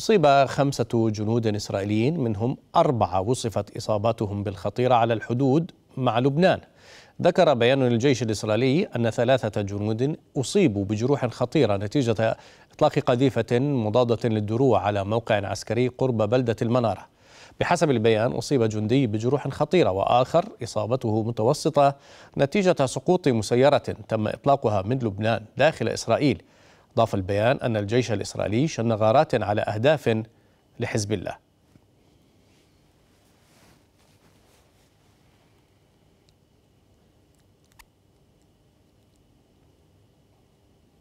أصيب خمسة جنود إسرائيليين منهم أربعة وصفت إصاباتهم بالخطيرة على الحدود مع لبنان ذكر بيان الجيش الإسرائيلي أن ثلاثة جنود أصيبوا بجروح خطيرة نتيجة إطلاق قذيفة مضادة للدروع على موقع عسكري قرب بلدة المنارة بحسب البيان أصيب جندي بجروح خطيرة وآخر إصابته متوسطة نتيجة سقوط مسيرة تم إطلاقها من لبنان داخل إسرائيل ضاف البيان أن الجيش الإسرائيلي شن غارات على أهداف لحزب الله